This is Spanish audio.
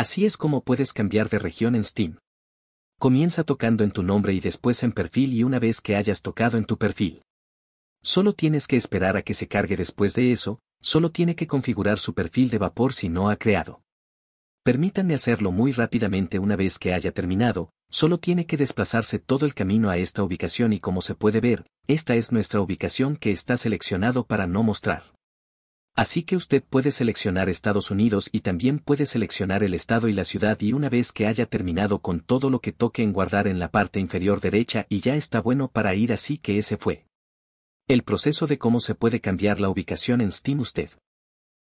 Así es como puedes cambiar de región en Steam. Comienza tocando en tu nombre y después en perfil y una vez que hayas tocado en tu perfil. Solo tienes que esperar a que se cargue después de eso, solo tiene que configurar su perfil de vapor si no ha creado. Permítanme hacerlo muy rápidamente una vez que haya terminado, solo tiene que desplazarse todo el camino a esta ubicación y como se puede ver, esta es nuestra ubicación que está seleccionado para no mostrar. Así que usted puede seleccionar Estados Unidos y también puede seleccionar el estado y la ciudad y una vez que haya terminado con todo lo que toque en guardar en la parte inferior derecha y ya está bueno para ir así que ese fue. El proceso de cómo se puede cambiar la ubicación en Steam usted.